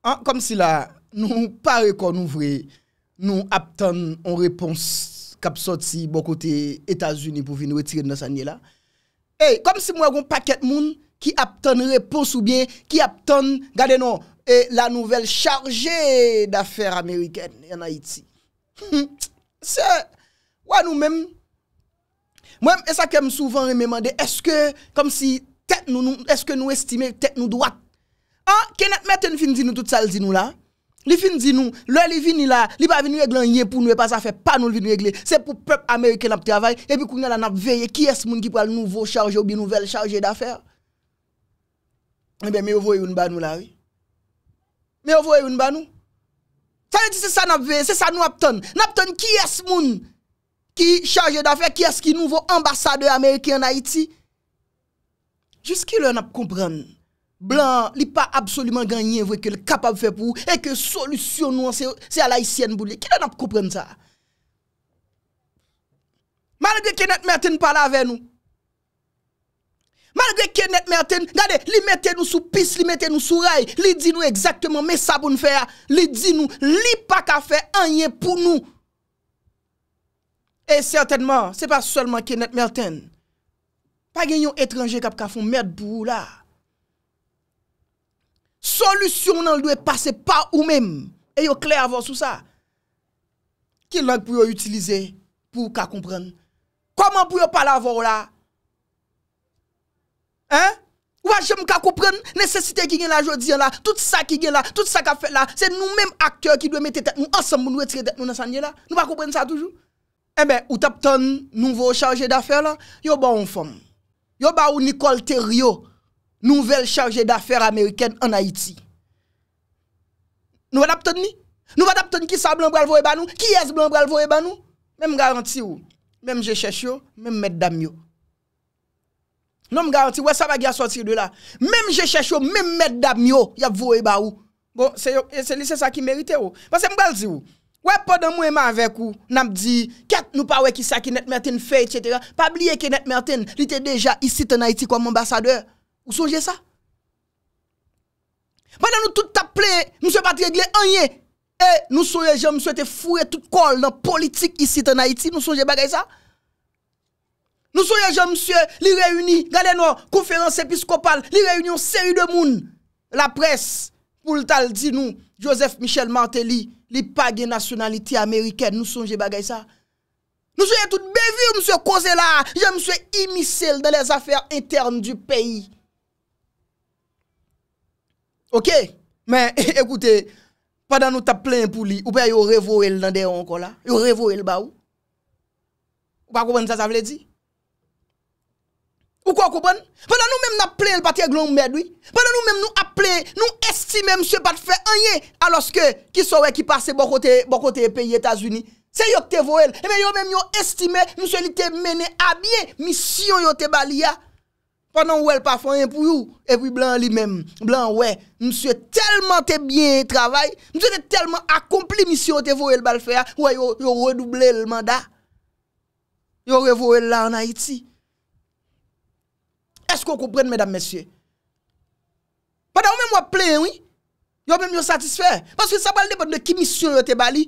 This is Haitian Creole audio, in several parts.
An, ah, kom si la, nou pare kon nou vre, nou aptan an repons kap soti bon kote Etats-Unis pou vin nou etire nan sanye eh, la. Hey, kom si mwen kon paket moun ki aptan repons ou bien, ki aptan, gade nou, eh, la nouvel charge d'affer Ameriken en Haiti. Se, wan nou men, mwen, e sa kem souvan reme mande, eske, kom si, tet nou, eske nou estime, tet nou dwak. Ha, ah, kenet meten fin di nou tout sal di nou la? Li fin di nou, lè li vini la, li pa vini regle an ye pou nou e pas afe, pa nou vini regle. Se pou pep Amerike nap te avay, epi kou nye la nap veye, ki es moun ki pou al nouvo charge ou bi nouvel charge d'afer? Ebe, mi ovo e yon banou la, oui. Mi ovo e yon banou. Sa yon di se sa nap veye, se sa nou ap ton. Nap ton ki es moun ki charge d'afer, ki es ki nouvo ambasadeur Amerike an Haiti? Jiski lè nap komprenn. Blan li pa absolutman ganyen vwe ke li kapab fe pou E ke solusyon nou an se alay sien bou li Ki nan ap koupren sa? Malbe kenet merten pa la ave nou Malbe kenet merten Gade li meten nou sou pis, li meten nou sou ray Li di nou ekzaktman me sa bou nou fe a Li di nou, li pa ka fe anyen pou nou E certainman, se pa solman kenet merten Pa gen yon etranje kap ka fon merte pou ou la solution nan doit passer par ou même et yo clair avant sous ça qui langue pour utiliser pour comprendre comment pour pas l'avoir là hein ou je me ka comprendre nécessité qui gen la aujourd'hui là tout ça qui gen là tout ça qu'a fait là c'est nous mêmes acteurs qui doit mettre nous ensemble nous retirer nous ensemble là nous pas comprendre ça toujours eh ben ou tap nouveau chargé d'affaires là yo bon femme yo ba ou Nicole Terrio Nouvel charje d'affèr Ameriken an Haiti. Nou va dap ton ni? Nou va dap ton ki sa blan bral vowe ban nou? Ki es blan bral vowe ban nou? Mem garanti ou? Mem jè chèchou, mem med dam yo. Non m garanti, wè sa bag ya sorti ou de la. Mem jè chèchou, mem med dam yo, ya vowe ban ou. Bon, se lise sa ki merite ou. Basè m gal zi ou, wè podan mwen man vek ou, nan m di, ket nou pa wè ki sa ki net mertin fey, tjetè ya, pa bliye ki net mertin, li te deja isi tan Haiti kon m ambasade ou. Ou sonje sa? Banda nou tout taple, nou se bat regle anye, e nou sonje je mswe te fure tout kol nan politik isi tan Haiti, nou sonje bagay sa? Nou sonje je mswe li reuni, gale nou, konferans episkopal, li reunion seri de moun, la pres pou l'tal di nou, Joseph Michel Martelly, li page nationaliti Ameriken, nou sonje bagay sa? Nou sonje tout bevi ou mswe koze la, je mswe imisil de les afer interne du peyi, Ok, men, ekoute, padan nou tap plen pou li, ou pe yo revowel nan deyon kon la, yo revowel ba ou? Ou pa koupen sa sa vle di? Ou kwa koupen? Padan nou menm nan plen pati e glon mbedoui? Padan nou menm nou aple, nou estime mse pat fe anye aloske ki sowe ki pase bokote peye Etasuni? Se yo te vowel, e men yo menm yo estime mse li te mene abye misyon yo te baliya? Pan nan wèl pa fwen yon pou yon, e pi blan li men, blan wè, msye telman te bien travay, msye te telman akompli misyon te voel bal fè, wè yon redoublè l mandat, yon revowel la an Haiti. Esk kon koupren, mèdam mèsyè? Pan nan wèm wap plen wè, yon mèm yon satisfè, paske sa bal ne pot de kimisyon yon te bali,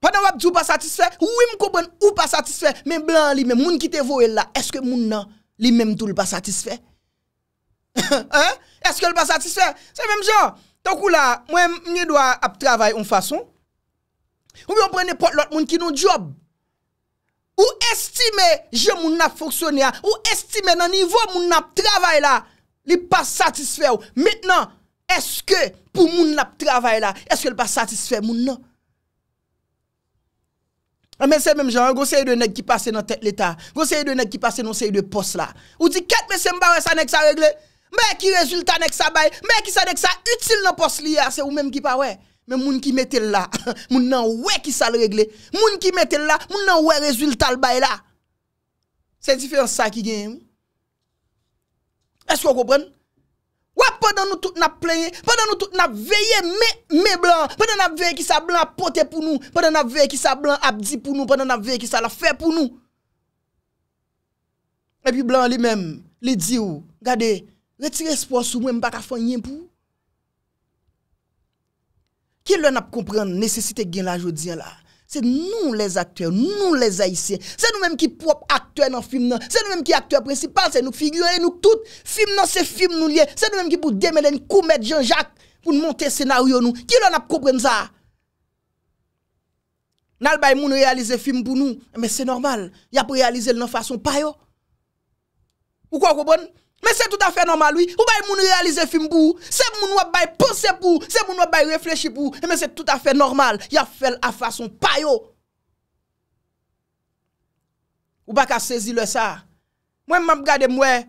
pan nan wap di ou pa satisfè, wèm koupren ou pa satisfè, men blan li men, moun ki te voel la, esk kon moun nan, li menm tou li pa satisfe. Eske li pa satisfe? Se menm jan, tonkou la, mwen mnen do a ap travay on fason, mwen mwen prene pot lot moun ki nou job, ou estime je moun ap foksyonya, ou estime nan nivou moun ap travay la, li pa satisfe ou. Mitenan, eske pou moun ap travay la, eske li pa satisfe moun nan? Ah, mais c'est même genre, un série de nèg qui passe dans tête l'État, un série de nèg qui passe dans série de poste là. Ou dit, qu'est-ce que c'est m'barre ça nèg ça réglé? Mais qui résultat nèg ça bail? Mais qui ça nèg ça utile dans poste là? C'est ou même qui pas ouais. Mais moun qui mette là, moun nan ouais qui ça le régler. Moun qui mette là, moun nan ouais résultat le bail là. C'est différent ça qui gagne. Est-ce que vous comprenez? Kwa pa dan nou tout na playe, pa dan nou tout na veye me, me blan, pa dan na veye ki sa blan apote pou nou, pa dan na veye ki sa blan apdi pou nou, pa dan na veye ki sa la fe pou nou. E pi blan li men, li di ou, gade, retire sport sou mwen baka fanyen pou. Ki lwen ap komprende nesesite gen la jodien la? C'est nous les acteurs, nous les haïtiens. C'est nous-mêmes qui propres acteurs dans le film. C'est nous-mêmes qui acteurs principaux, c'est nous figurons, nous tous. Film, c'est film nous liés. C'est nous-mêmes qui pour démêler, nous mettre Jean-Jacques pour monter scénario nous. Qui l'on a compris ça? Nous avons réalisé film pour nous. Mais c'est normal. Il a réaliser de façon pas. Vous comprenez? Men se tout afe normal ouy, ou bay moun realize film pou ou, se moun wap bay pense pou ou, se moun wap bay refleche pou ou, men se tout afe normal, ya fel a fason payo. Ou bak a sezi le sa, mwen mwen mbade mwen,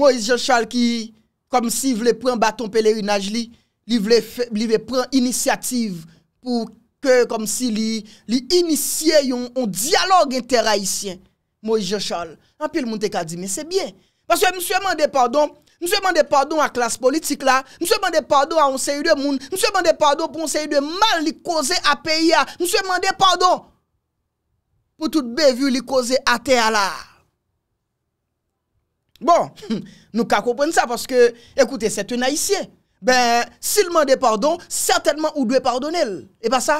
Moise Jochal ki, kom si vle pren baton pelerinaj li, li vle pren inisiativ pou ke kom si li inisye yon diyalog inter-haissyen. Moise Jochal, anpil moun te ka di men se byen. Monsye, monsye mande pardon, monsye mande pardon a klas politik la, monsye mande pardon a onseye de moun, monsye mande pardon pou onseye de mal li koze a peya, monsye mande pardon pou tout bevu li koze a te ala. Bon, nou ka koupen sa, paske, ekoute, se te na isye, ben, sil mande pardon, certainman ou dwe pardonel, e ba sa,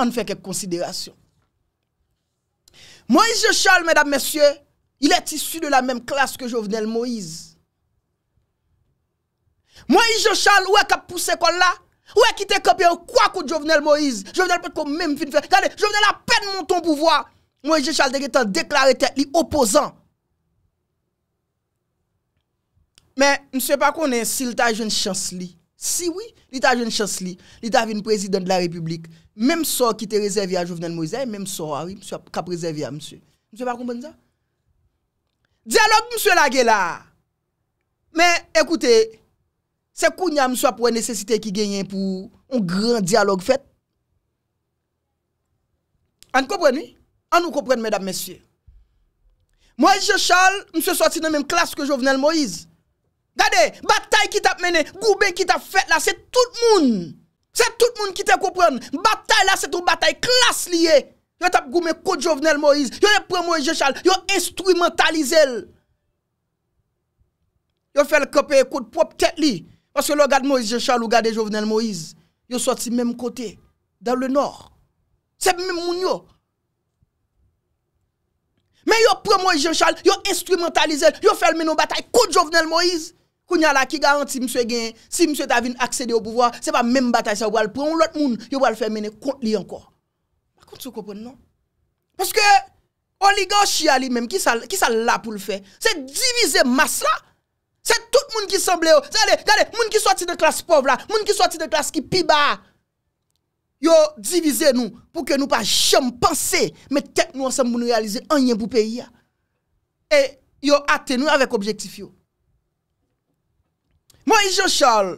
an fè kèp konsiderasyon. Monsye, monsye, monsye, monsye. Il est issu de la mèm klas ke Jovenel Moïse. Moïse Jochal, ouè kap pou sekon la? Ouè ki te kap yon kwa kout Jovenel Moïse? Jovenel pet kon mèm fin fè. Kade, Jovenel apèd moun ton pouvoi. Moïse Jochal deke tan deklare te li opozan. Mè, msè pa konen, si li ta jen chans li. Si oui, li ta jen chans li. Li ta vin prezident de la republik. Mèm so ki te rezervi a Jovenel Moïse. Mèm so ki te rezervi a msè. Msè pa konen sa? Dialogue mswe lage la. Men, ekoute, se kounya mswe apwe nesesite ki genyen pou un gran dialogue fet. An kompreni? An nou kompreni, mèdap mesye? Moise Jechal mswe soti nan menm klas ke jovenel Moise. Gade, batay ki tap mene, gouben ki tap fet la, se tout moun. Se tout moun ki te kompreni. Batay la, se tou batay, klas liye. Yo tap goume kou de Jovenel Moïse. Yo ne pre Moïse Jechal. Yo instrumentalize el. Yo fel kope kou de pop tete li. Pase yo lo gade Moïse Jechal ou gade Jovenel Moïse. Yo sote si mèm kote. Dan le nor. Se mèm moun yo. Men yo pre Moïse Jechal. Yo instrumentalize el. Yo fel mè nou batay kou de Jovenel Moïse. Kou nye la ki garante si mswe gen. Si mswe ta vin akse de ou pouvoi. Se pa mèm batay se wale pre. Ou lot moun yo wale fe mène kont li anko. Koun sou kopon nou? Pouske, oliga ou chia li menm ki sa la pou l'fè. Se divize mas la. Se tout moun ki sanble yo. Se ale, gade, moun ki sou ati de klas pov la. Moun ki sou ati de klas ki pi ba. Yo divize nou pou ke nou pa chanm panse. Me tek nou ansem moun realize anyen pou peyi ya. E yo ate nou avèk objektif yo. Mwen is yo chanm.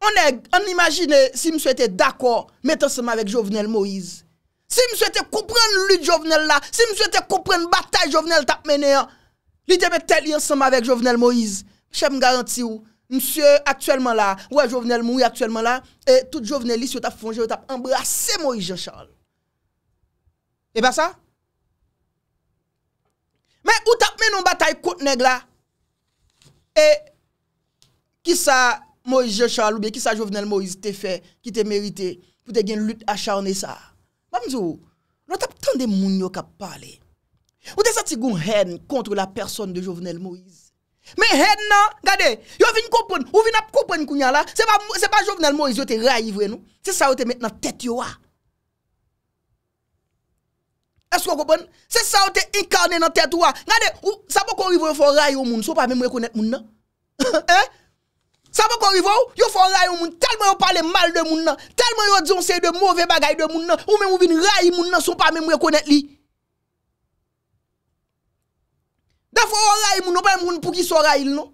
On imagine si m sou ete d'akor mette seman vek jovenel Moïse. Si m sou ete koupren lout jovenel la. Si m sou ete koupren batay jovenel tap menen. Li tebe tel yon seman vek jovenel Moïse. Che m garanti ou. M sou ete aktuelman la. Ou a jovenel mou ete aktuelman la. Et tout jovenel li sou tap fonje. Ou tap embrase Moïse Jean Charles. E ba sa? Men ou tap menon batay kouteneg la. Et. Ki sa. Moïse Charles ou bien qui ça Jovenel Moïse t'a fait, qui t'a mérité pour te une lutte acharnée ça. Mamzou, a tant de moun yo kap parler. Ou te senti une haine contre la personne de Jovenel Moïse. Mais haine non, regardez, yo vinn comprendre, ou vinn ap comprendre kounya là, c'est pas pas Jovenel Moïse yo te raivre nous. C'est ça yo te maintenant dans tête yo ah. est-ce que vous comprenez C'est ça qui est incarné dans la tête. Regardez, ah. ça peut qu'on arrive à faire rail au monde, ça pas même reconnaître moun monde. Hein ça va quoi arrive, yo faut railler moun tellement yo parle mal de moun tellement yo dit de mauvais bagaille de moun ou même ou vin railler moun sont pas même reconnaître li. Des fois on raille moun, pas moun pour qui soit raille non.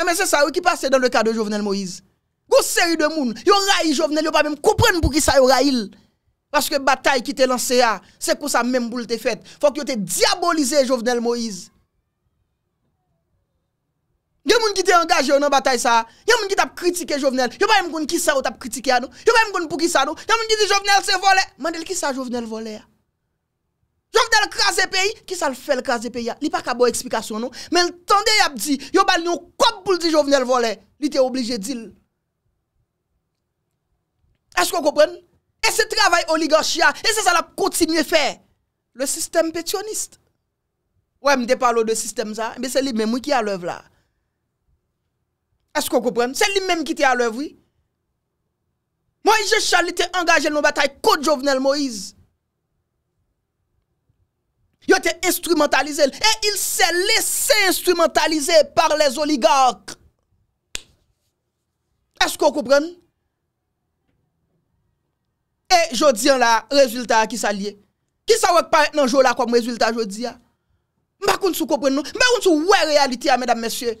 Eh, mais c'est ça qui passe dans le cas de Jovenel Moïse. Gon série de moun, yo raille Jovenel, yo pas même comprendre pour qui ça yo raille. Parce que bataille qui te lancé, à ah, c'est pour ça même boule t'est faite. Faut que yo te diaboliser Jovenel Moïse. Yon moun ki te angaje yon nan batay sa. Yon moun ki tap kritike jovenel. Yon moun ki te sa yo tap kritike anou. Yon moun ki te sa jovenel se vole. Mandel ki sa jovenel vole ya? Jovenel kaze peyi? Ki sa l fel kaze peyi ya? Li pa kabou eksplikasyon nou. Men ton dey ap di. Yon bali yon kop pou l di jovenel vole. Li te oblije dil. A chko kopen? E se travay oligorshi ya? E se sa l ap kontinye fe? Le sistem petionist. Ouè m dey palo dey sistem sa? Mbe se li memou ki a lev la. Esko koupren? Se li menm ki te alovri. Moise Jechal li te angaje loun batay kou Jovenel Moise. Yo te instrumentalize loun. E il se lese instrumentalize par les oligark. Esko koupren? E jodi an la rezultat ki sa liye. Ki sa wak pa nan jola koum rezultat jodi an. Ah. Mwakoun sou koupren nou? Mwakoun sou wè realiti an mèdam mesye?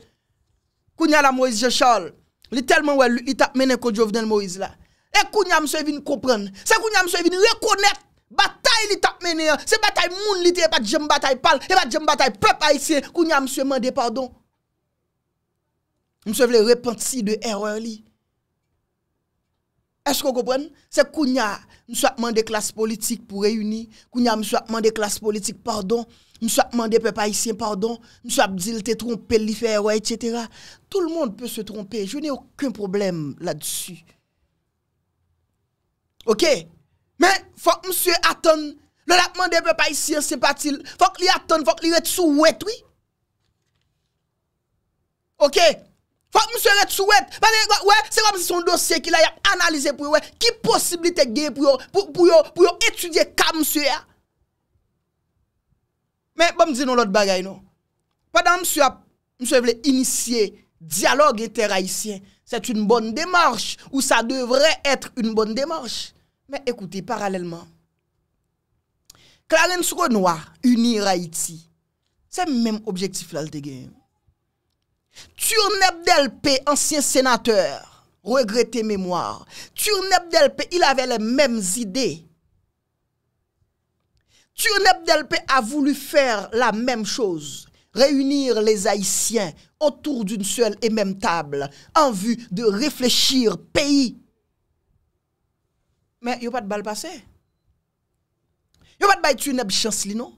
Kounya la Moïse Jechal, li telman wè li itap mene ko jovnen Moïse la. E kounya mse vin koupren, se kounya mse vin rekonef batay li tap mene, se batay moun li te epa djem batay pal, epa djem batay pep aise, kounya mse mende pardon. Mse vle repensi de erre li. Esko gopwen, sep kounya, mswa apman de klas politik pou reyuni, kounya mswa apman de klas politik pardon, mswa apman de pepa isyen pardon, mswa apdil te trompe li feywa, etc. Tout le monde peut se trompe, je n'ai aucun probleme la-dessus. Ok? Men, fok mswe aton, lola apman de pepa isyen sepati, fok li aton, fok li wet sou wet, oui? Ok? Ok? Faut que monsieur souhaite. c'est comme si son dossier qu'il a analysé pour ouais, qui possibilité gagne pour pour pour pour étudier comme monsieur hein? Mais bon dis dire non l'autre bagaille non. Pendant monsieur a monsieur voulait initier dialogue inter-haïtien. C'est une bonne démarche ou ça devrait être une bonne démarche. Mais écoutez parallèlement Clarence Renoir unir Haïti. C'est même objectif là le Turnep Delpe, ancien sénateur, regretté mémoire. Turnep Delpe, il avait les mêmes idées. Turnep Delpe a voulu faire la même chose, réunir les Haïtiens autour d'une seule et même table en vue de réfléchir pays. Mais il n'y a pas de balle passée. Il n'y a pas de balle chance, non?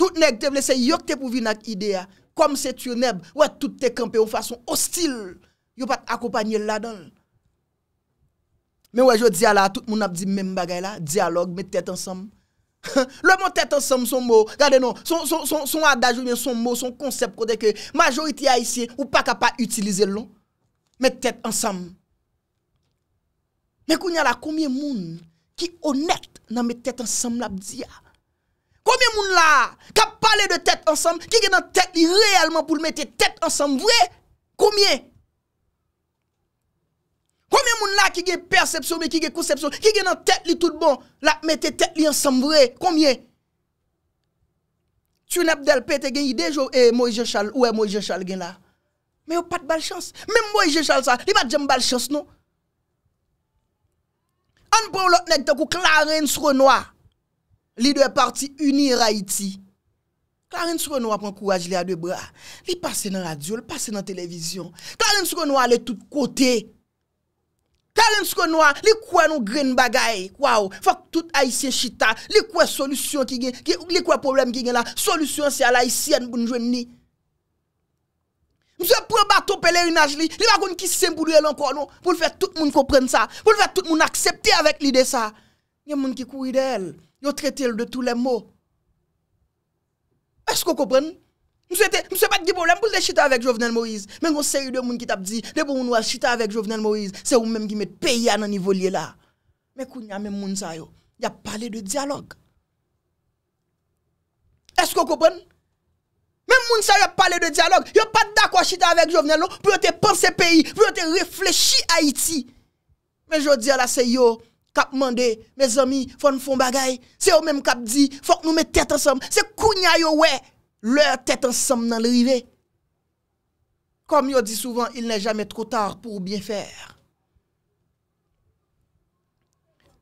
Tout neg te ble se yok te pou vi nak ide ya. Kom se tiyo neb, wè tout te kampe ou fason ostil. Yo pat akopanyel la don. Mè wè jo diya la, tout moun ap di men bagay la. Dialogue, mè tèt ansam. Lè mè tèt ansam son mò. Gade nou, son adajounen, son mò, son konsep kodeke. Majoiti ya isi, ou pa kapa utilize lò. Mè tèt ansam. Mè kou nye la, koumye moun ki onet nan mè tèt ansam la ap diya. Koumye moun la kap pale de tet ansanm, ki gen nan tet li reyelman pou mwete tet ansanm vre, koumye? Koumye moun la ki gen persepsyon, ki gen konsepsyon, ki gen nan tet li tout bon, la mwete tet li ansanm vre, koumye? Tune Abdel Pete gen yi dejo, e eh, Mojesh Al, ou e Mojesh Al gen la? Me yo pat bal chans, me Mojesh Al sa, li mat jem bal chans nou? An pou lòt neg te kou klaren sre noa? Li dwe parti unir Haiti. Karen Sronoa pon kouaj li a dwe bra. Li pase nan radyo, li pase nan televizyon. Karen Sronoa le tout kote. Karen Sronoa, li kouan nou gren bagay. Waw, fok tout Haitien chita. Li kouan solusyon ki gen, li kouan problem ki gen la. Solusyon se al Haitien pou njwen ni. Mse pouan baton peler inaj li. Li bagoun ki se mboulou el an konon. Pou l'fè tout moun kompren sa. Pou l'fè tout moun aksepti avèk li de sa. Nye moun ki koui de el. Vous traité de tous les mots. Est-ce que vous comprenez Vous ne savez pas de problème pour les chita avec Jovenel Moïse. Mais une série de gens qui t'a dit, de bon nous chita avec Jovenel Moïse, c'est vous-même qui mettez pays à un niveau là. Mais quand avez y a même yo, a parlé de dialogue. Est-ce que vous comprenez même ça, y a parlé de dialogue, yo pas d'accord avec Jovenel pour te penser pays, pour te réfléchir Haïti. Mais je dis à la c'est yo Kap mande, me zomi, fon fon bagay, se yo men kap di, fok nou me tet ansam, se kounya yo we, le tet ansam nan le rive. Kom yo di souvan, il ne jame tro tar pou ou bien fer.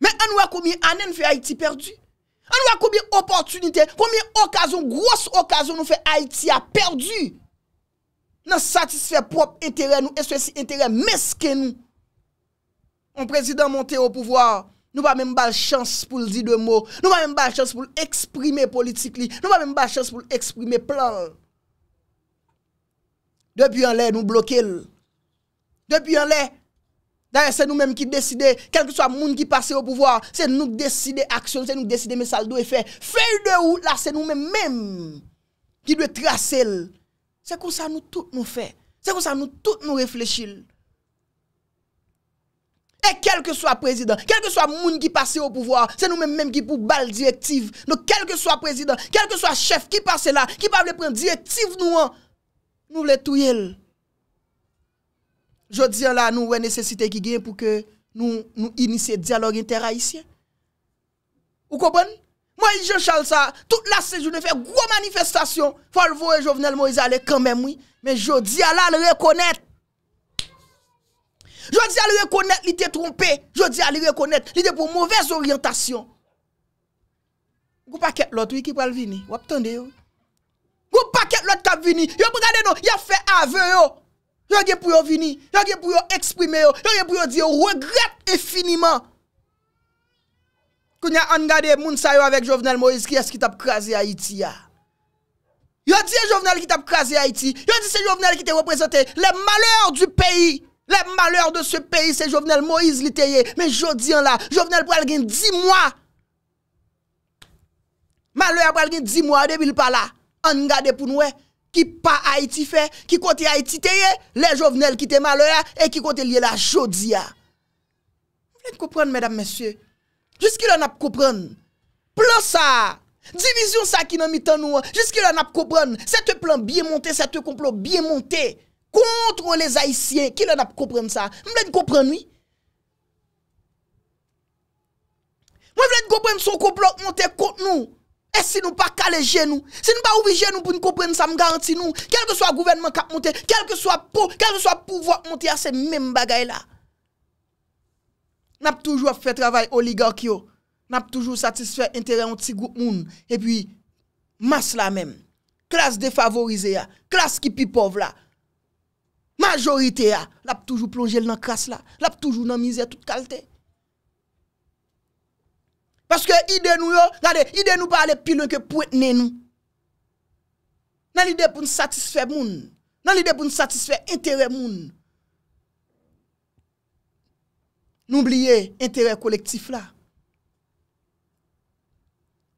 Men anwa koumye anen fe Haiti perdu, anwa koumye oportunite, koumye okazon, gros okazon nou fe Haiti a perdu. Nan satisfè prop entere nou, eswe si entere meske nou. On prezident monte ou pouvoar, nou pa mèm bal chans pou l di dwe mò. Nou pa mèm bal chans pou l eksprime politik li. Nou pa mèm bal chans pou l eksprime plan. Depi an lè, nou bloke l. Depi an lè, dè, se nou mèm ki deside, kel ki so a moun ki pase ou pouvoar, se nou deside aksyon, se nou deside mesal do e fe. Fe yu de ou, la se nou mèm mèm ki dwe trase l. Se kon sa nou tout nou fe. Se kon sa nou tout nou reflechil. e kelke swa prezident, kelke swa moun ki pase yo pouvwa, se nou menm menm ki pou bal direktiv, nou kelke swa prezident, kelke swa chef ki pase la, ki pa vle pren direktiv nou an, nou vle tou yel. Jodi an la nou wè nesesite ki gen pou ke nou inise diyalog inter-raisyen. Ou kopon? Moi jen chal sa, tout la sejoun fè gwo manifestasyon, fòl vò e jovnel mò y zale kèmèm wè, men jodi an la nou wè konèt. Yo di a li rekonet li te trompe, yo di a li rekonet li de pou mouvez oryantasyon. Goupa ket lot, wikipal vini, wap tonde yo? Goupa ket lot tap vini, yo gade nou, ya fe ave yo. Yo ge pou yo vini, yo ge pou yo eksprime yo, yo ge pou yo di yo regret e finiman. Koun ya angade moun sayo avek Jovenel Moise Gries ki tap krasi Haiti ya. Yo di yo Jovenel ki tap krasi Haiti, yo di se Jovenel ki te represente le maleur du peyi. Le malheur de se peyi se jovenel Moïse li teye. Men jodi an la, jovenel pral gen 10 mwa. Malheur pral gen 10 mwa, debil pa la. An nga de pou noue, ki pa Haiti fe, ki kote Haiti teye, le jovenel ki te malheur, e ki kote li la jodi a. Mwen koupren, mèdame, mèsyè. Jiski lè nap koupren. Plon sa, divizyon sa ki nan mitan noua. Jiski lè nap koupren. Sè te plan biye montè, sè te komplo biye montè. Kontro les haisyen Ki lè nap kopren sa? Mwen blèn kopren nou? Mwen blèn kopren son koplon Montè kont nou E si nou pa kale genou Si nou pa ouvi genou pou nou kopren sa Mwen garanti nou Kelke so a gouvenman kap montè Kelke so a pouvoit montè A se mèm bagay la Nap toujou a fè travay oligark yo Nap toujou satisfè Interè an ti gout moun E pi mas la mèm Klas defavorize ya Klas ki pi pov la Majorite ah, a, la pou toujou plonje l nan kras la, la pou toujou nan mizè tout kalte. Paske ide nou yo, gade, ide nou pa ale pilon ke pou etne nou. Nan ide pou n satisfe moun, nan ide pou n satisfe entere moun. Nou oubliye entere kolektif la.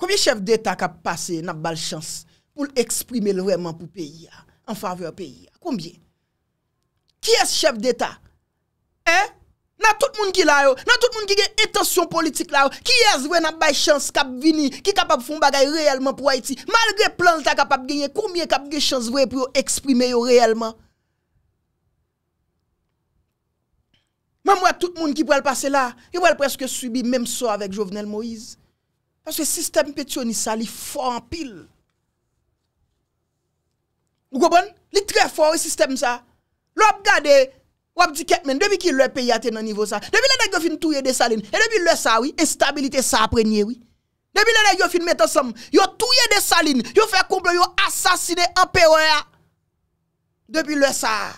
Koumyen chef deta ka pase nan bal chans pou l eksprime l vreman pou peyi a, ah, an fave a ah? peyi a, koumyen? Ki es chef d'Etat? Eh? Na tout moun ki la yo? Na tout moun ki gen etasyon politik la yo? Ki es ve nan bay chans kap vini? Ki kapap foun bagay reyelman pou Haiti? Malgre plan ta kapap genye, koumiye kap ge chans ve pou yo eksprime yo reyelman? Mamwa tout moun ki pou el pase la, yo el preske subi mem so avèk Jovenel Moïse. Paske sistem Petionisa li fò anpil. Ou go bon? Li tre fò yon sistem sa. L'op gade, wap di ketmen, depuis qu'il le pays a dans niveau ça. Depuis les nèg fin touyer des salines. Et depuis le ça oui, instabilité ça prenier oui. Depuis le nèg yo fin mettre ensemble, yo touyer des salines, yo fait complot, yo assassiner empereur. Depuis le ça.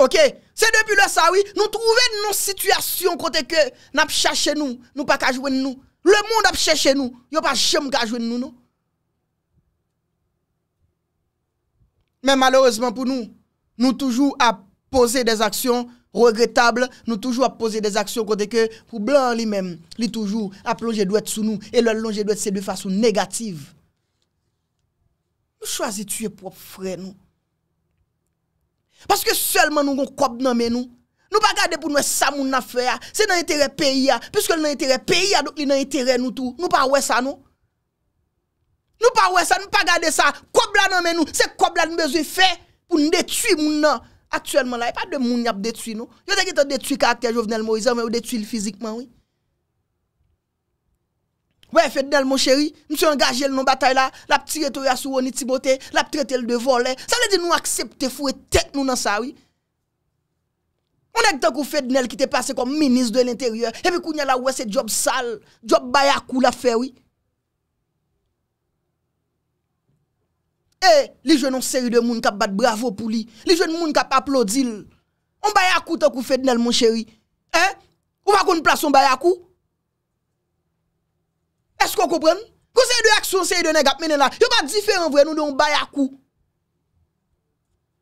OK, c'est depuis le ça oui, nous trouvons une situation côté que n'a cherché nous, nous pas qu'à jouer nous. Le monde a cherché nous, yo pas jamais qu'à jouer nous non. Men maloreseman pou nou, nou toujou ap pose des aksyon regretable, nou toujou ap pose des aksyon kote ke pou blan li men, li toujou ap longe dwe sou nou, e lal longe dwe se dwe fasyon negatif. Nou chwazi tue pop fre nou. Paske selman nou kon kop nan men nou, nou pa gade pou nou e sa moun afer, se nan itere pe ya, piske nan itere pe ya, do li nan itere nou tou, nou pa wè sa nou. Nou pa wè sa, nou pa gade sa, kwa blan anmen nou, se kwa blan nou bezwen fè, pou nou detui moun nan. Aktuellement la, e pa dè moun yap detui nou. Yo te ki te detui ka akte jovnel mou, e zan mè ou detui lé fizikman, wè. Wè, fè dnel mou chéri, nou se angaje lè nan batay la, la ptire to yasou wè ni tibote, la ptire tè lè devolè. Sa lè di nou aksepte fwe tek nou nan sa, wè. Moun ek tan kou fè dnel ki te pase kom minis de l'interieur, e mi kou nye la wè se job sal, job bayakou la fè, wè. Eh, li jwenon seri de moun kap bat bravo pou li. Li jwenon moun kap aplodil. On bayakou tan kou fèd nel moun chéri. Eh, ou pa kon plas on bayakou? Eskou koupren? Kou se yon de aksyon se yon de neg ap menen la. Yo pa difer en vwen ou de on bayakou.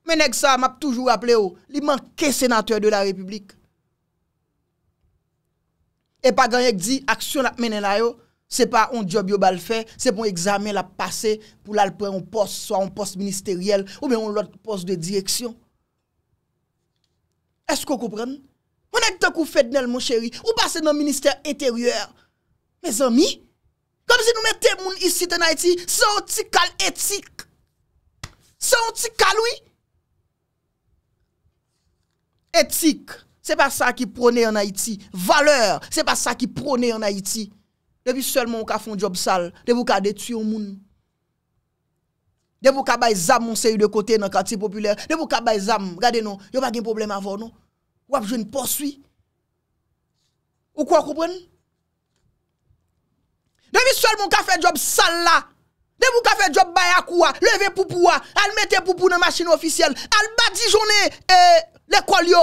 Meneg sa map toujou ap le yo. Li manke senatèr de la republik. E pa gen yek di aksyon ap menen la yo. Se pa an job yo bal fe, se pou examen la pase pou la l pre an post, so an post ministeriel ou men an lot post de direksyon. Esko koupren? Mwen ek te kou fednel mwen cheri, ou base nan minister interyuer? Me zami, kom si nou mette moun isi te naiti, se onti kal etik? Se onti kal oui? Etik, se pa sa ki prone anaiti. Valeur, se pa sa ki prone anaiti. Debi selman ou ka fon job sal, debi ou ka detuyon moun. Debi ou ka bay zam monsen yu de kote nan kati populer, debi ou ka bay zam, gade nou, yon pa gen problem avon nou, wap joun porswi. Ou kwa koupwen? Debi selman ou ka fe job sal la, debi ou ka fe job bayakouwa, leve poupouwa, al mette poupou nan maschine ofisyel, al ba di jounen le koulyo,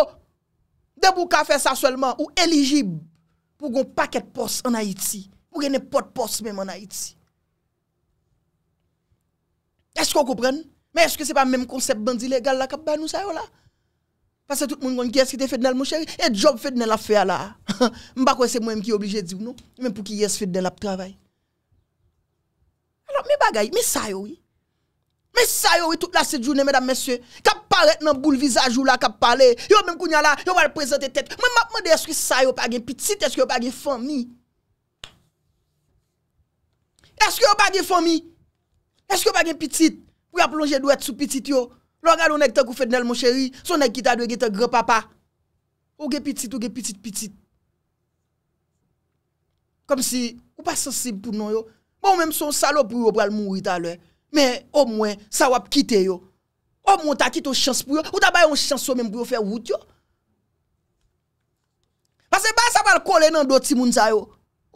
debi ou ka fe sa selman ou eligib pou gon paket pos an Haiti. Mwen gen ne pot pos men mwen non? a it si. Eske ou koupren? Mwen eske se pa menm konsep bandi legal la kap ban nou sayo la? Pase tout mwen kon ki eske te fed nel mwen cheri? E job fed nel la fe ala. Mwen bakwe se mwen mwen ki oblije di ou nou? Mwen pou ki eske fed nel la pou travay. Alors mwen bagay, mwen sayo we? Mwen sayo we tout la set jounen mwen da mwen se? Kap paret nan boul vizaj ou la kap pale? Yo menm kounya la, yo wale prezante tet? Mwen map mwen de eske sayo pa gen pitit? Eske yo pa gen fami? Mwen mwen mwen mwen mwen mwen mwen mwen mwen Eske yo bagye fomi? Eske yo bagye pitit? Ou ya plonje dwe sou pitit yo? Lo an gado nek te kou fèd nel moun chéri? Sou nek kita dwe gete grè papa? Ou ge pitit, ou ge pitit pitit? Kom si, ou pa sensib pou nou yo? Bon mèm son salop pou yo pral moun wita lè. Mè, o mwen, sa wap kite yo. O mwen ta kiton chans pou yo. Ou ta bayon chans sou mèm pou yo fè wout yo? Pase ba sa bal kolè nan doti moun zay yo?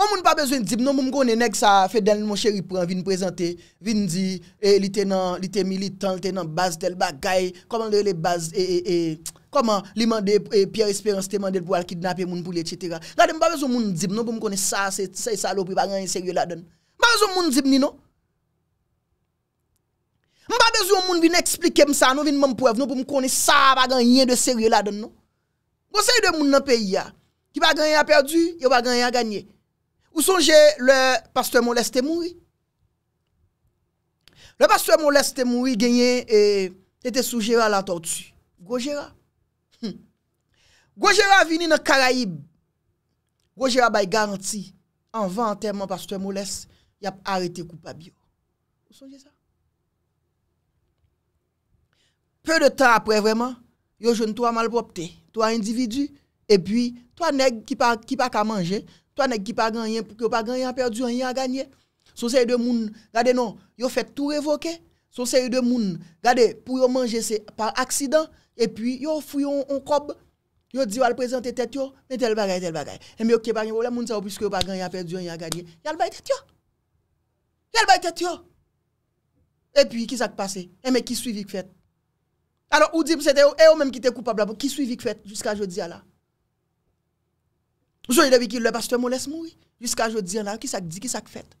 Mwen mwen pa bezwen dib nou mwen konen ek sa fedel mwen cheri pran vin prezante, vin di, eh, li tenan, li temi, li tan, li tenan baz del bagay, koman de le baz, e, e, eh, e, eh, koman, li mande, e, Pierre Espérance te mande pou al kidnapye mwen pou le, etc. Gade mwen pa bezwen mwen dib nou mwen konen sa, se, se, non? sa lopri, pa genye seryo la don. Mwen pa bezwen mwen dib ni nou. Mwen pa bezwen mwen vin explike msa nou, vin mwen pref nou, non mwen konen sa, pa genye de seryo la don nou. Bo se yon mwen nan peyi ya, ki pa genye a perdi, yo pa genye a genye. Ou sonje le pasteur moleste te mouri? Le pasteur moleste te mouri genye et te soujera la tortue. Gojera. Gojera vini nan Karaib. Gojera bay garanti anvan teman pasteur moleste yap arete koupa biyo. Ou sonje sa? Peu de tan apre vreman, yo joun tou a malpropte. Tou a individu, e pi tou a neg ki pak a manje, Toi, n'est qui pas gagné pour que pas gagné a perdu rien a gagné. Son série de moun, regardez non, yo fait tout révoquer. Son série de moun, regardez pour yo manger c'est par accident et puis yo fouillé on cob. Yo dit va présenter tête yo, mais tel bagaille tel bagaille Et mais OK pas gagné problème moun ça puisque pas gagné a perdu rien a gagné. Yal bay tête yo. Yal bay tête yo. Et puis qui s'est passé Et mais qui suivi fait Alors ou dit c'était eux eh, même qui étaient coupables qui suivi fait jusqu'à jeudi là. Jouye devikil le pastwe mou les mou, Jiska jodi an la, Ki sak di, ki sak fet,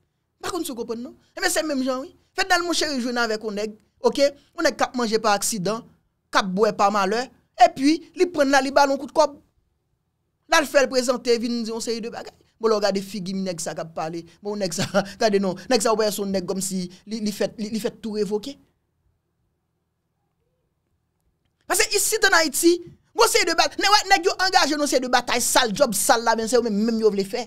Bakoun sou kopon nou, Eme se mèm jan wè, Fet dal moun chèri jounan vek ou neg, Ok, Moun neg kap manje pa aksidan, Kap bwè pa malè, E pwi, Li pren la li balon kout kop, La l fèl prezante, Vin di yon se yi de bagay, Bolon gade figi mou neg sa kap pale, Moun neg sa, Gade nou, Neg sa wè son neg gom si, Li fet tou revoke, Ok, Pase isi tan a iti, Nè wè nèk yo angaje nou se de batay sal, job sal la men se wè men mèm yo vle fè.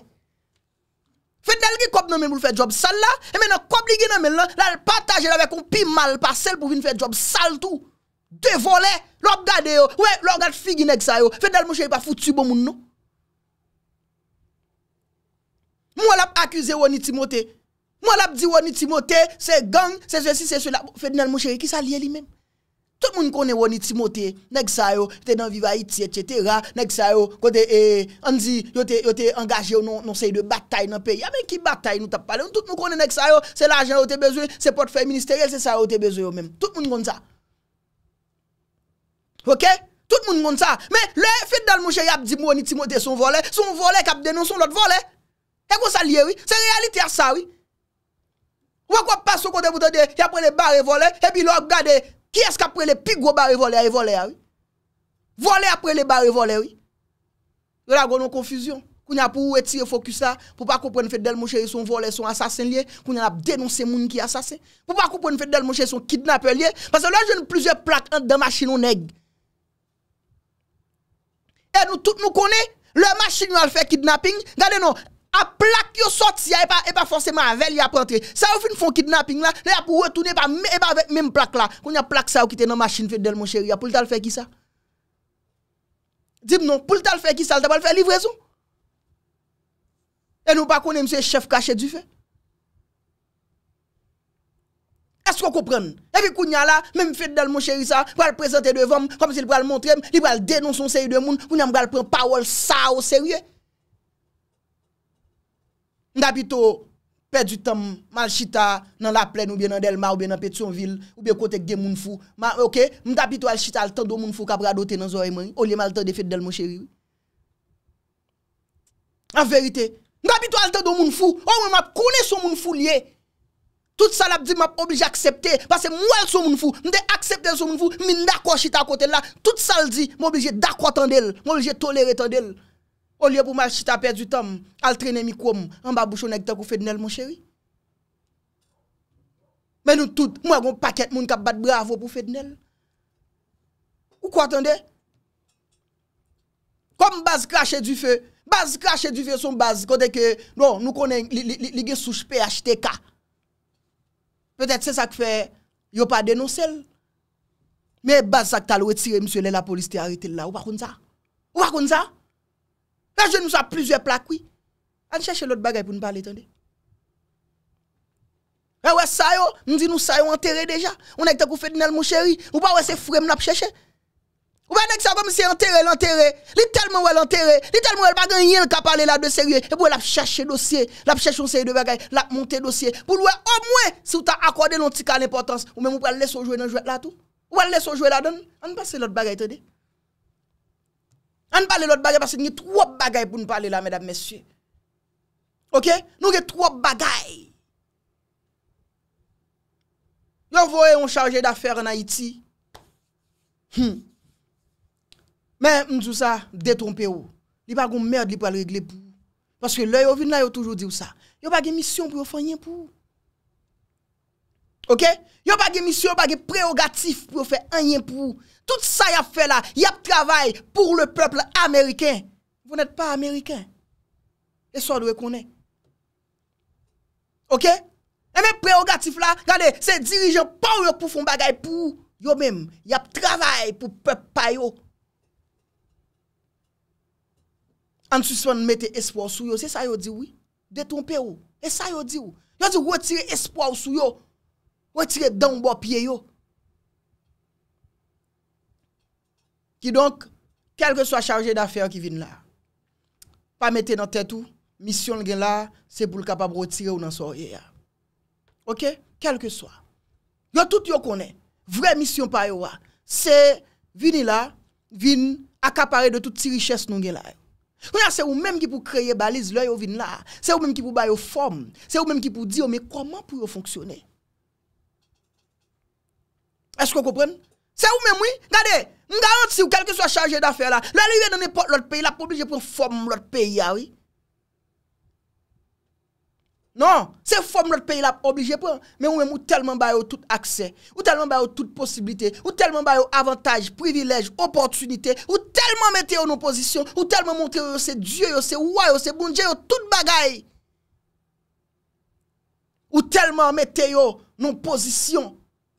Fè del ki kop nan men mèm pou fè job sal la, e men nan kop li gen nan men lan, lal pataje la wè kon pi mal pa sel pou vin fè job sal tou. De volè, lòp gade yo, wè lòp gade figi nèk sa yo. Fè del mèm chè wè pa foutu bon moun nou. Mwen lèp akuse wè ni Timote. Mwen lèp di wè ni Timote, se gang, se sè si, se sè la. Fè del mèm chè wè ki sal ye li menm. Tout moun konè wò ni timote, nek sa yo, te nan viva itse, et cetera, nek sa yo, kote, e, anzi, yo te, yo te, engaje yo nan non sey de batay nan peyi. Ya men ki batay nou tap pale, tout moun konè nek sa yo, se l'agen yo te bezwe, se portfeil ministerye, se sa yo te bezwe yo men. Tout moun konè sa. Ok? Tout moun konè sa. Men, le, fit dal mouche yap di mò ni timote son vole, son vole kap denon son lot vole. E kwa sa liye, wè? Se realite a sa, wè? Wè kwa pa sou kote moutede, yap prene bare vole, e pi lò gade... Qui est-ce qui a pris les plus gros voler volé et voler oui? Volé après les barres volé, oui? Nous avons une confusion. Qu'on a pour retirer focus là, pour pas comprendre fait Del Mouché son volé, son assassin lié, qu'on a dénoncé moun qui assassin. Pour pas comprendre fait Del Mouché son kidnappé. lié, parce que là j'ai plusieurs plaques dans machine on Et nous tous nous connaissons, le machine nous a fait kidnapping, regardez nous, A plak yo sot si a, e pa forceman a vel ya prentre. Sa ou fin fon kidnapping la, le a pou retoun e pa, e pa avek menm plak la. Koun ya plak sa ou kite nan machin fèdèl mon chèri ya, pou lta l fè ki sa? Dib non, pou lta l fè ki sa, l ta pou l fè livre sou? E nou pa koun e mse chef kache di fè? E sko koupren? E pi koun ya la, menm fèdèl mon chèri sa, pou l prezante devan, kom si l pou l montre, l pou l denonson sèri devan, pou nèm pou l pren pawol sa ou sèriè. Mdapito pedu tam mal chita nan la plen oube nan Delma oube nan Petsonville oube kote gen mounfou. Mdapito al chita al tan do mounfou kapra doten nan zoyman. Oli mal tan defet del moun cheri. Oh, An verite, mdapito al tan do mounfou. Ouwe map kone sou mounfou liye. Tout sal ap di map oblije aksepte. Pase mwen sou mounfou, mwen de aksepte sou mounfou, mwen dakwa chita kote la. Tout sal di mwen oblije dakwa tan del, mwen oblije tolere tan del. O liye pou ma chita per du tam, al trene mikwom, an ba boucho negte pou fednel, moun cheri. Men nou tout, moun agon paket, moun kap bat bravo pou fednel. Ou kwa atende? Kom baz krashe du fe, baz krashe du fe son baz kote ke, non, nou konen li gen souche PHTK. Petet se sak fe, yo pa denosel. Me baz sak talwe tire msye le la polis te arete la, ou pa konde sa? Ou pa konde sa? La je nou sa plizye plakwi. An cheche lout bagay pou nou pale tonde. E eh we sa yo, nou di nou sa yo enterre deja. Ou nek te kou fè din el mou chéri. Ou pa we se fure moun ap cheche. Ou we nek sa vòm si enterre, l'enterre. Li telman wè l'enterre. Li telman wè bagay yon ka pale la de serye. E pou wè l'ap cheche dosye. L'ap cheche dosye de bagay. L'ap monte dosye. Pou lwè omwe si wè ta akwade lontika l'importans. Ou mè mou pre lèso jwe nan jwe la tou. Ou wè lèso jwe la dan. An pase lout bagay t An pale lot bagay, basi nye trwop bagay pou n pale la, mèdap mèsyè. Ok? Nou gen trwop bagay. Yo vwe yon chanje d'affèr en Haiti, mè hmm. mdjou sa, detonpe yo. Li pa goun mèrd li pou al regle pou. Baske lè yo vin la yo toujou diw sa. Yo bagye misyon pou yo fanyen pou. Ok? Yo bagi misyon, bagi prerogatif pou yo fè anyen pou ou. Tout sa yap fè la, yap travay pou le peple Ameriken. Voun et pa Ameriken. E so adwe konen. Ok? E men prerogatif la, gade, se dirijen pou ou yo pou fon bagay pou ou. Yo men, yap travay pou peple pa yo. An sou sou an mette espo ou sou yo. Se sa yo di ou, detompe ou. E sa yo di ou, yo di wotire espo ou sou yo. wè tire dan wò piye yo. Ki donk, kelke swa chanje d'afer ki vin la. Pa mette nan tet ou, misyon gen la, se pou l'kapab wè tire ou nan sor ye ya. Ok? Kelke swa. Yo tout yo konen, vre misyon pa yo wa, se vin la, vin akapare de tout ti riches nou gen la. Kwenye se ou menm ki pou kreye baliz lè yo vin la, se ou menm ki pou bay yo form, se ou menm ki pou di yo, me koman pou yo fonksyone? Esko kopren? Se ou men mwi? Gade, m garanti si ou kelke sou a chanje d'afer la. Ah non, la liye dan epote lot peyi la pou oblije pou form lot peyi awi. Non, se form lot peyi la pou oblije pou. Men ou men mou telman bayo tout akse. Ou telman bayo bon tout posibilite. Ou telman bayo avantaj, privilej, oportunite. Ou telman mette yo nou posisyon. Ou telman montre yo se djye yo, se woy yo, se bunje yo, tout bagay. Ou telman mette yo nou posisyon.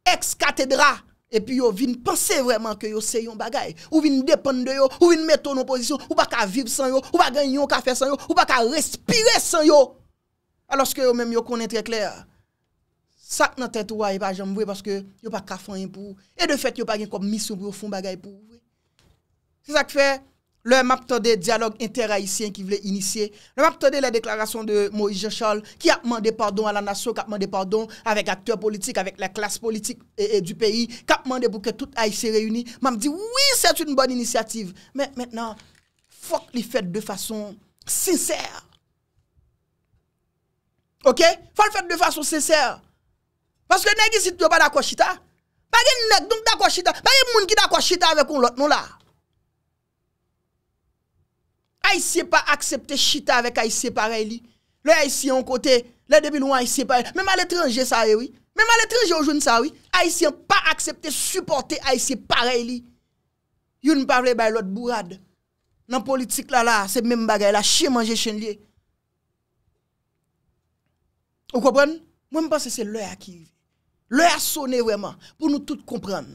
ex-cathédra. Et puis, yon vin penser vraiment que vous se yon bagay. Ou vin dépendre de vous, ou vin mettre en opposition, ou pas vivre sans yon ou pas gagner yon café sans yo ou pas respirer sans yo Alors que vous même yon connaissez très clair. Ça nan tête ou pas jamais parce que vous pas faire pour. Et de fait, vous pas comme mission pour fond bagay pour. C'est ça que fait le map des dialogue inter-haïtien qui voulait initier. Le map de la déclaration de Moïse Jean Charles qui a demandé pardon à la nation, qui a demandé pardon avec acteurs politiques, avec la classe politique du pays, qui a demandé pour que tout Haïti se réunisse. M'a dit oui, c'est une bonne initiative. Mais maintenant, faut qu'il fait de façon sincère. OK Faut le faire de façon sincère. Parce que nèg ce pas d'accord chita. Pas nèg donc d'accord chita. Pas monde qui d'accord chita avec l'autre non là. Haïtien pas accepté chita avec Haïtien pareil. Le Haïtien en côté, le début loin Haïtien pareil. Même à l'étranger, ça, eh oui. Même à l'étranger, aujourd'hui, ça, oui. Haïtien pas accepté supporter Haïtien pareil. Yon ne parle pas l'autre bourrade. Dans la politique, là, là, c'est même bagaille, là, chien manger chien lié. Vous comprenez? Moi, je pense que c'est l'heure qui arrive. L'heure sonné vraiment pour nous tous comprendre.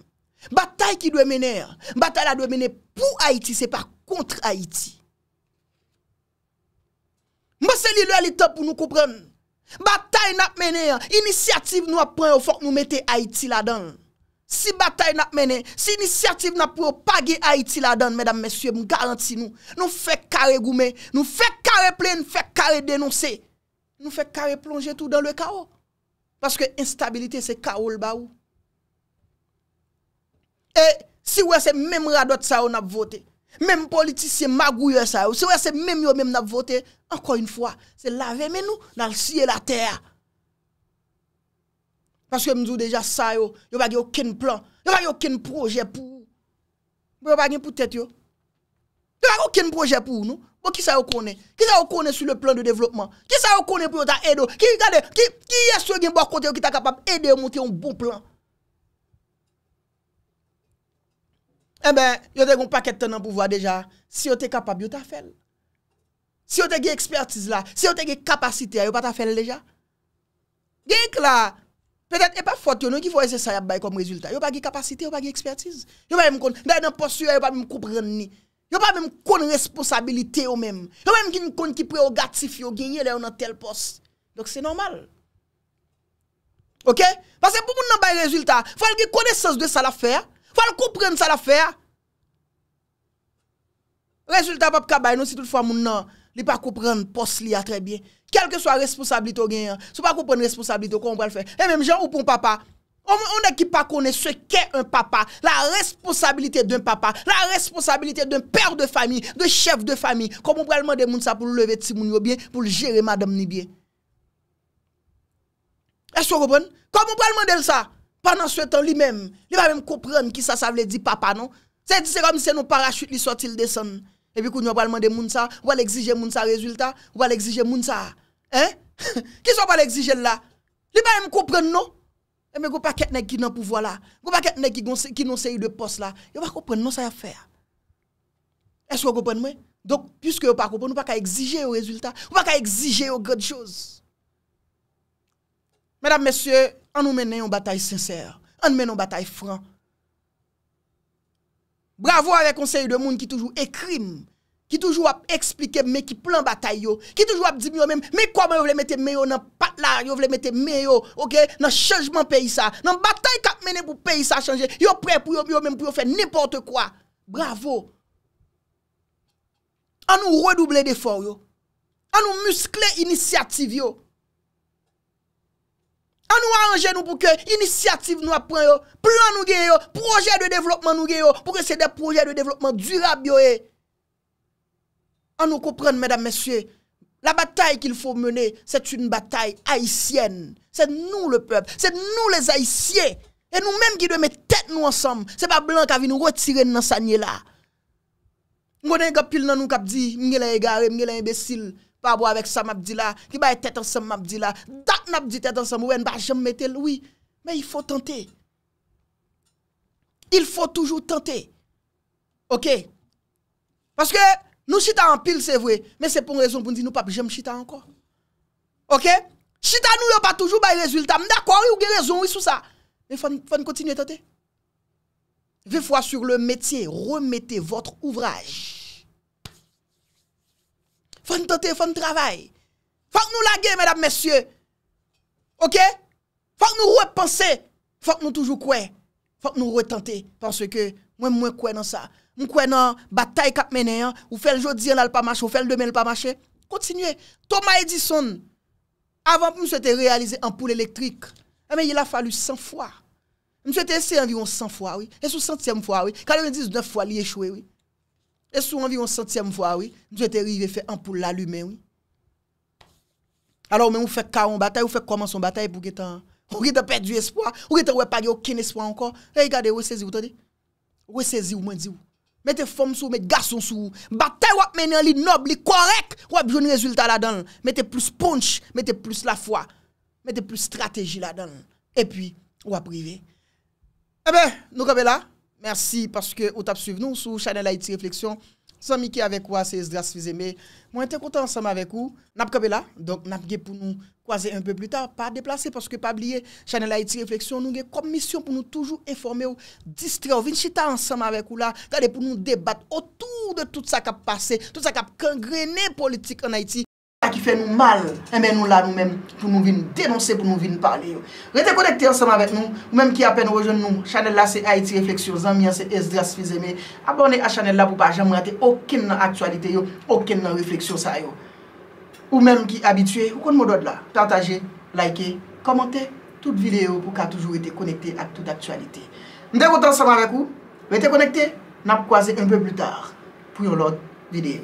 Bataille qui doit mener, bataille doit mener pour Haïti, n'est pas contre Haïti. Mwen se li lè li tè pou nou koupren. Batay nan menè, inisiativ nou ap pren ou fòk nou metè Haiti la dan. Si batay nan menè, si inisiativ nan propage Haiti la dan, mèdam mèsyè, mwen garanti nou. Nou fè kare goumè, nou fè kare plè, nou fè kare denonsè. Nou fè kare plongè tout dan lè ka ou. Paske instabilite se ka ou l'ba ou. E si wè se mèm radot sa ou nan vote, Mem politisye magou yo sa yo, se yo yase mem yo menm nan vote, ankon yon fwa, se lave men nou nan siye la ter. Paske mzou deja sa yo, yo bagi okin plan, yo bagi okin proje pou. Yo bagi pou tet yo. Yo bagi okin proje pou nou. Bo ki sa yo kone? Ki sa yo kone sou le plan de devlopman? Ki sa yo kone pou yo ta edo? Ki yase yo gen bo akonte yo ki ta kapap edo yo monte yon bon plan? Ebe, eh yo te goun paket tan nan pou vwa deja, si yo te kapab yo ta fel. Si yo te ge ekspertise la, si yo te ge kapasite la, yo pa ta fel deja. Genk la, petet e pa fote yo, nou ki fò e se sa yap bay kom rezultat, yo pa ge kapasite, yo pa ge ekspertise. Yo pa me mkon, dè nan pos yo, yo pa me mkupren ni. Yo pa me mkon responsabilite yo menm. Yo pa me mkon ki preogatif yo genye la yo nan tel pos. Dok se normal. Ok? Pase pou moun nan bay rezultat, fò alge kone sòs de sa la fè ya. Fwa l koupren sa la fè a. Resultat pa pou kabay nou si tout fwa moun nan. Li pa koupren pos li a tre bie. Kelke sou a responsabilite ou gen yon. Sou pa koupren responsabilite ou kon wou pa l fè. E menm jan ou pou m papa. On ne ki pa kone se ke un papa. La responsabilite d'un papa. La responsabilite d'un per de fami. De chef de fami. Kon wou pa l mande moun sa pou l leve tsi moun yo bie. Pou l jere madam ni bie. E sou koupren? Kon wou pa l mande l sa? Kon wou pa l mande l sa? pendant ce temps lui-même, il va même comprendre qui ça ça veut dire papa non. C'est comme si nous parachute ils sortent ils descendent. Et puis qu'on va demander moun ça, on va exiger moun ça résultat, on va exiger moun ça. Hein Qui sont pas l'exiger là Il va même comprendre non. Et eh, mais go paquet nèg qui dans pouvoir là, go paquet nèg qui qui non série de poste là, il va comprendre non ça à faire. Est-ce que vous comprenez Donc puisque vous pas comprendre, nous pas exiger au résultat, on pas exiger aux grandes choses. Mèdame, mèsye, an nou mènen yon batay sincer, an nou mènen yon batay fran. Bravo a lè konsey yon moun ki toujou ekrim, ki toujou ap eksplike mè ki plan batay yo, ki toujou ap di mè yo mèm, mè kwa mè yo vle mette mè yo nan patlar, yo vle mette mè yo, ok, nan chejman peyi sa, nan batay kat mènen pou peyi sa chanje, yo prè pou yo mèm pou yo fè nipote kwa. Bravo. An nou redoublè defor yo, an nou muskle iniciativ yo. An nou a anje nou pou ke inisiativ nou apren yo, plan nou gen yo, proje de devlopman nou gen yo, pou ke se de proje de devlopman durab yo e. An nou kopren, mèdam, mèsyè, la batay ki l fò mène, se t'une batay haisyen, se nou le pèb, se nou les haisyen, e nou mèm ki dè mè tèt nou ansom, se pa blan ka vi nou retire nan sa nyè la. Mwenen kapil nan nou kap di, mwenen e gare, mwenen e besil. Pas boire avec ça m'a dit là qui va tête ensemble m'a dit là date n'a dit tête ensemble ouais pas bah, jamais mettre oui mais il faut tenter il faut toujours tenter OK parce que nous chita en pile c'est vrai mais c'est pour une raison pour nous dire nous pas jamais chita encore OK chita nous a pas toujours ba résultat d'accord ou avez raison oui sur ça mais faut faut continuer tenter Veuillez fois sur le métier, remettez votre ouvrage Fòk nou tante, fòk nou travay, fòk nou lage, mèdame, mèsyè, fòk nou repanse, fòk nou toujou kwen, fòk nou retante, fòk nou mwen mwen kwen nan sa, mwen kwen nan batay kap mènen, ou fèl jodi an la lpamache, ou fèl demè lpamache, kontinye. Thomas Edison, avan pou mwen sète realize ampoule elektrik, amè yè la falu 100 fwa, mwen sète ese environ 100 fwa, wè sou 100èm fwa, wè, kane mwen dise 9 fwa li echwe, wè. E sou anvi yon sentyem fwa, wè. Jwete rive fè anpoul lalume, wè. Alors mè mw fè karon batay, mw fè koman son batay pou gè tan. Ou gè tan pèr du espoi, ou gè tan wè padi okin espoi ankon. E yi eh, gade, wè sezi wou tani? Wè sezi wou mwen di wou. Mè te fòm sou, mè gason sou. Batay wè mènyan li nob, li korek. Wè bjouni rezultat la dan. Mè te plus ponch, mè te plus la fwa. Mè te plus strategi la dan. E pi, wè prive. E eh bè, nou kabe Mersi, paske ou tap suive nou sou chanel Haiti Reflexyon. Somi ki avek wase, es dras vize me. Mwen te konta ansame avek ou, nap kabe la, donk nap ge pou nou kwaze un peu plus ta, pa deplase, paske pa bliye chanel Haiti Reflexyon, nou ge komisyon pou nou toujou informe ou distre ou vinshita ansame avek ou la, gade pou nou debat otou de tout sa kap pase, tout sa kap kangrene politik an Haiti. fait nous mal, et eh ben, nous là nous-mêmes, pour nous venir dénoncer, pour nous venir parler. Restez connectés ensemble avec nous, ou même qui à peine rejoint nous. Chanel là, c'est Haïti Réflexion, Zami, c'est Esdras Fizeme. Abonnez à Chanel là pour pas jamais rater aucune actualité, aucune réflexion ça yo. Ou même qui habitué, ou qu'on là, partagez, likez, commentez toute vidéo pour qu'à toujours été connecté à toute actualité. Nous sommes ensemble avec vous, restez connectés, nous croiser un peu plus tard pour une autre vidéo.